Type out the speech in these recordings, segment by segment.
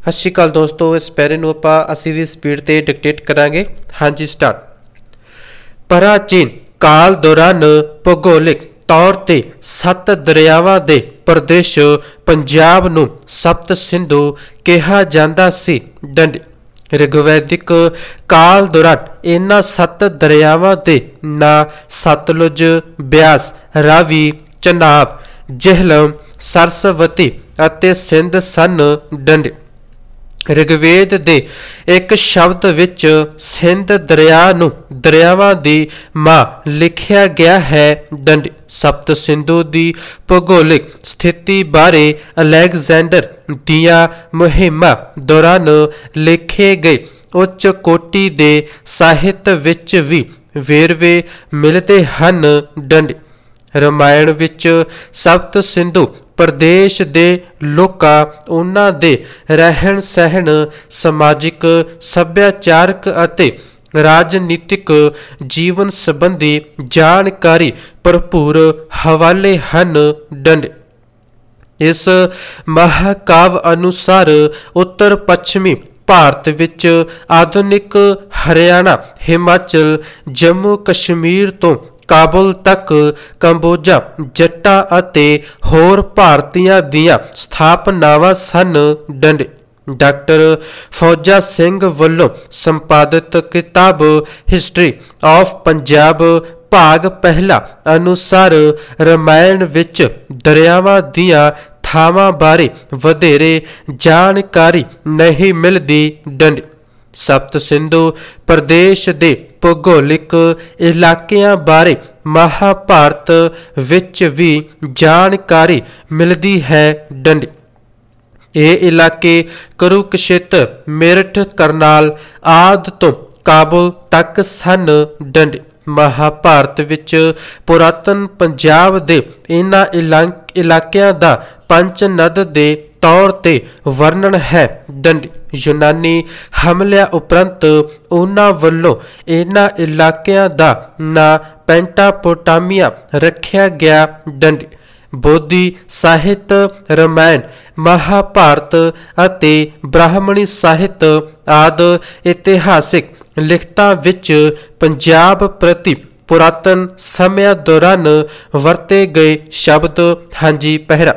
ਸਤਿ ਸ਼੍ਰੀ ਅਕਾਲ ਦੋਸਤੋ ਇਸ ਪੈਰੇ ਨੂੰ ਆਪਾਂ ਅਸੀਂ ਵੀ ਸਪੀਡ ਤੇ ਡਿਕਟੇਟ ਕਰਾਂਗੇ ਹਾਂਜੀ ਸਟਾਰਟ ਪ੍ਰਾਚੀਨ ਕਾਲ ਦੌਰਾਨ ਭੂਗੋਲਿਕ ਤੌਰ ਤੇ ਸੱਤ ਦਰਿਆਵਾਂ ਦੇ ਪ੍ਰਦੇਸ਼ ਪੰਜਾਬ ਨੂੰ ਸਪਤ ਸਿੰਧੂ ਕਿਹਾ ਜਾਂਦਾ ਸੀ ਡੰਡ ਰਿਗਵੈਦਿਕ ਕਾਲ ਦੌਰਾਨ ਇਹਨਾਂ ਸੱਤ ਦਰਿਆਵਾਂ ਤੇ ਨਾ ਸਤਲੁਜ ਬਿਆਸ ਰਾਵੀ ਚਨਾਬ ਜਹਲਮ ਸਰਸਵਤੀ ਅਤੇ ਸਿੰਧ ਸਨ ਡੰਡ ਰਿਗਵੇਦ ਦੇ ਇੱਕ ਸ਼ਬਦ ਵਿੱਚ ਸਿੰਧ ਦਰਿਆ ਨੂੰ ਦਰਿਆਵਾਂ ਦੀ ਮਾਂ ਲਿਖਿਆ ਗਿਆ ਹੈ ਦੰਡ ਸਪਤ ਸਿੰਧੂ ਦੀ ਭੂਗੋਲਿਕ ਸਥਿਤੀ ਬਾਰੇ ਅਲੈਗਜ਼ੈਂਡਰ ਦੀਆਂ ਮੁਹਿੰਮਾਂ ਦੌਰਾਨ ਲਿਖੇ ਗਏ ਉੱਚ ਕੋਟੀ ਦੇ ਸਾਹਿਤ ਵਿੱਚ ਵੀ ਵੇਰਵੇ ਮਿਲਦੇ ਹਨ ਦੰਡ ਰਮਾਇਣ ਵਿੱਚ ਸਪਤ ਸਿੰਧੂ ਪ੍ਰਦੇਸ਼ ਦੇ ਲੋਕਾਂ ਉਹਨਾਂ ਦੇ ਰਹਿਣ ਸਹਿਣ ਸਮਾਜਿਕ ਸੱਭਿਆਚਾਰਕ ਅਤੇ ਰਾਜਨੀਤਿਕ ਜੀਵਨ ਸੰਬੰਧੀ ਜਾਣਕਾਰੀ ਭਰਪੂਰ ਹਵਾਲੇ ਹਨ ਡੰਡ ਇਸ ਮਹਾਕਾਵ ਅਨੁਸਾਰ ਉੱਤਰ ਪੱਛਮੀ ਭਾਰਤ ਵਿੱਚ ਆਧੁਨਿਕ ਹਰਿਆਣਾ ਹਿਮਾਚਲ ਜੰਮੂ ਕਸ਼ਮੀਰ ਤੋਂ ਕਾਬਲ ਤੱਕ ਕੰਬੋਜਾ ਜੱਟਾ ਅਤੇ ਹੋਰ ਭਾਰਤੀਆਂ ਦੀਆਂ ਸਥਾਪਨਾਵਾਂ ਸਨ ਡੰਡੇ ਡਾਕਟਰ ਫੌਜਾ ਸਿੰਘ ਵੱਲੋਂ ਸੰਪਾਦਿਤ ਕਿਤਾਬ ਹਿਸਟਰੀ ਆਫ ਪੰਜਾਬ ਭਾਗ ਪਹਿਲਾ ਅਨੁਸਾਰ ਰਮਾਇਣ ਵਿੱਚ ਦਰਿਆਵਾਂ ਦੀਆਂ ਥਾਵਾਂ ਬਾਰੇ ਵਧੇਰੇ ਜਾਣਕਾਰੀ ਨਹੀਂ ਮਿਲਦੀ ਡੰਡ ਸਪਤ ਸਿੰਧੂ ਪ੍ਰਦੇਸ਼ ਦੇ ਭੂਗੋਲਿਕ ਇਲਾਕਿਆਂ ਬਾਰੇ ਮਹਾਭਾਰਤ ਵਿੱਚ ਵੀ ਜਾਣਕਾਰੀ ਮਿਲਦੀ ਹੈ ਡੰਡੀ ਇਹ ਇਲਾਕੇ ਕੁਰੂਕਸ਼ੇਤ ਮੇਰਠ ਕਰਨਾਲ ਆਦ ਤੋਂ ਕਾਬਲ ਤੱਕ ਸਨ ਡੰਡੀ ਮਹਾਭਾਰਤ ਵਿੱਚ ਪੁਰਾਤਨ ਪੰਜਾਬ ਦੇ ਇਹਨਾਂ ਇਲਾਕਿਆਂ ਦਾ ਪੰਚਨਦ ਦੇ ਤੌਰ ਤੇ ਵਰਣਨ ਹੈ ਦੰਡੀ ਯੂਨਾਨੀ ਹਮਲਿਆਂ ਉਪਰੰਤ ਉਹਨਾਂ ਵੱਲੋਂ ਇਹਨਾਂ ਇਲਾਕਿਆਂ ਦਾ ਨਾਂ ਪੈਂਟਾਪੋਟਾਮੀਆ ਰੱਖਿਆ ਗਿਆ ਦੰਡੀ ਬੋਧੀ ਸਾਹਿਤ ਰਮਾਇਣ ਮਹਾਭਾਰਤ ਅਤੇ ਬ੍ਰਾਹਮਣੀ ਸਾਹਿਤ ਆਦ ਇਤਿਹਾਸਿਕ ਲਿਖਤਾਂ ਵਿੱਚ ਪੰਜਾਬ ਪ੍ਰਤੀ ਪੁਰਾਤਨ ਸਮਿਆਂ ਦੌਰਾਨ ਵਰਤੇ ਗਏ ਸ਼ਬਦ ਹਾਂਜੀ ਪਹਿਰਾ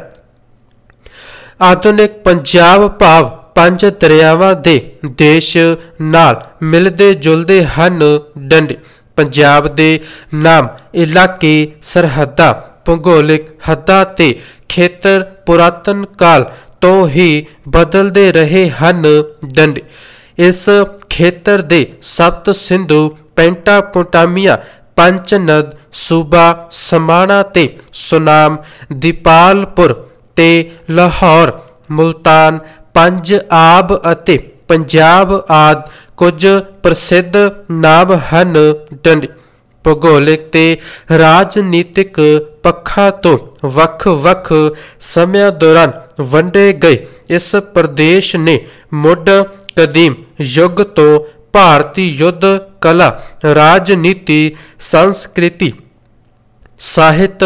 ਆਧੁਨਿਕ ਪੰਜਾਬ ਭਾਵ ਪੰਜ ਦਰਿਆਵਾਂ ਦੇ ਦੇਸ਼ ਨਾਲ ਮਿਲਦੇ ਜੁਲਦੇ ਹਨ ਡੰਡੇ ਪੰਜਾਬ ਦੇ ਨਾਮ ਇਲਾਕੇ ਸਰਹੱਦਾਂ ਭੂਗੋਲਿਕ ਹੱਦਾਂ ਤੇ ਖੇਤਰ ਪੁਰਾਤਨ ਕਾਲ ਤੋਂ ਹੀ ਬਦਲਦੇ ਰਹੇ ਹਨ ਡੰਡੇ ਇਸ ਖੇਤਰ ਦੇ ਸਪਤ ਸਿੰਧੂ ਪੈਂਟਾਪੋਟਾਮੀਆ ਪੰਚਨਦ ਸੂਬਾ ਸਮਾਣਾ ਤੇ ਸੁਨਾਮ ਦੀਪਾਲਪੁਰ ਤੇ ਲਾਹੌਰ ਮੁਲਤਾਨ ਪੰਜਾਬ ਅਤੇ ਪੰਜਾਬ ਆਦ ਕੁਝ ਪ੍ਰਸਿੱਧ ਨਾਮ ਹਨ ਡੰਡ ਭੂਗੋਲਿਕ ਤੇ ਰਾਜਨੀਤਿਕ ਪੱਖਾਂ ਤੋਂ ਵੱਖ-ਵੱਖ ਸਮਿਆਂ ਦੌਰਾਨ ਵੰਡੇ ਗਏ ਇਸ ਪ੍ਰਦੇਸ਼ ਨੇ ਮੁੱਢ ਕਦੀਮ ਯੁੱਗ ਤੋਂ ਭਾਰਤੀ ਯੁੱਧ ਕਲਾ ਰਾਜਨੀਤੀ ਸੰਸਕ੍ਰਿਤੀ ਸਾਹਿਤ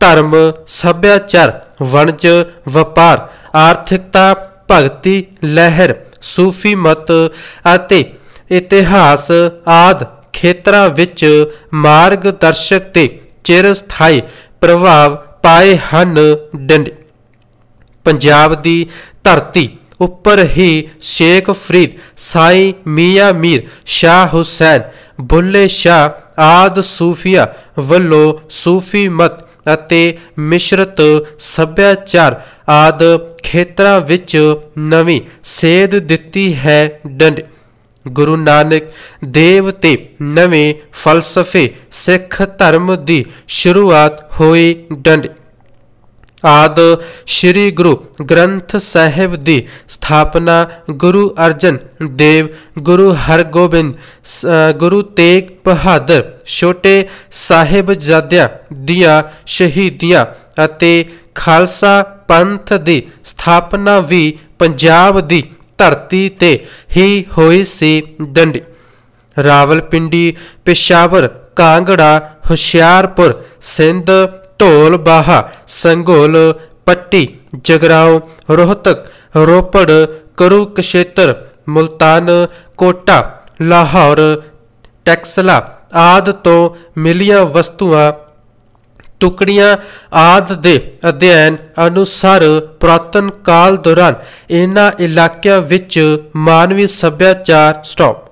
ਧਰਮ ਸੱਭਿਆਚਾਰ ਵਣਜ ਵਪਾਰ ਆਰਥਿਕਤਾ ਭਗਤੀ ਲਹਿਰ ਸੂਫੀ ਮਤ ਅਤੇ ਇਤਿਹਾਸ ਆਦ ਖੇਤਰਾਂ ਵਿੱਚ ਮਾਰਗਦਰਸ਼ਕ ਤੇ ਚਿਰਸਥਾਈ ਪ੍ਰਭਾਵ ਪਾਏ ਹਨ ਡੰਡ ਪੰਜਾਬ ਦੀ ਧਰਤੀ ਉੱਪਰ ਹੀ ਸ਼ੇਖ ਫਰੀਦ ਸਾਈ ਮੀਆਂ ਮੀਰ ਸ਼ਾਹ ਹੁਸੈਨ ਬੁੱਲੇ ਸ਼ਾਹ ਆਦ ਸੂਫੀਆ ਵੱਲੋਂ ਸੂਫੀ ਮਤ ਅਤੇ ਮਿਸ਼ਰਤ ਸੱਭਿਆਚਾਰ ਆਦ ਖੇਤਰਾਂ ਵਿੱਚ ਨਵੀਂ ਸੇਧ ਦਿੱਤੀ ਹੈ ਡੰਡ ਗੁਰੂ ਨਾਨਕ ਦੇਵ ਤੇ ਨਵੇਂ ਫਲਸਫੇ ਸਿੱਖ ਧਰਮ ਦੀ ਸ਼ੁਰੂਆਤ ਹੋਈ ਡੰਡ ਆਦ ਸ੍ਰੀ ਗੁਰੂ ਗ੍ਰੰਥ ਸਾਹਿਬ ਦੀ ਸਥਾਪਨਾ ਗੁਰੂ ਅਰਜਨ ਦੇਵ ਗੁਰੂ ਹਰਗੋਬਿੰਦ ਗੁਰੂ ਤੇਗ ਬਹਾਦਰ ਛੋਟੇ ਸਾਹਿਬ ਜਦਿਆ ਦੀਆਂ ਸ਼ਹੀਦੀਆਂ ਅਤੇ ਖਾਲਸਾ ਪੰਥ ਦੀ ਸਥਾਪਨਾ ਵੀ ਪੰਜਾਬ ਦੀ ਧਰਤੀ ਤੇ ਹੀ ਹੋਈ ਸੀ ਡੰਡੀ ਰਾਵਲਪਿੰਡੀ ਪੇਸ਼ਾਵਰ ਕਾਂਗੜਾ ਹੁਸ਼ਿਆਰਪੁਰ ਸਿੰਧ ਢੋਲ ਬਾਹਾ ਸੰਗੋਲ ਪੱਟੀ ਜਗਰਾਉ ਰੋਹਤਕ ਰੋਪੜ ਕਰੂ ਕਸ਼ੇਤਰ ਮਲਤਾਨ ਕੋਟਾ ਲਾਹੌਰ ਟੈਕਸਲਾ ਆਦ ਤੋਂ ਮਿਲੀਆਂ ਵਸਤੂਆਂ ਟੁਕੜੀਆਂ ਆਦ ਦੇ ਅਧਿਐਨ ਅਨੁਸਾਰ ਪ੍ਰਾਤਨ ਕਾਲ ਦੌਰਾਨ ਇਹਨਾਂ ਇਲਾਕਿਆਂ ਵਿੱਚ ਮਾਨਵੀ ਸੱਭਿਆਚਾਰ ਸਟਾਪ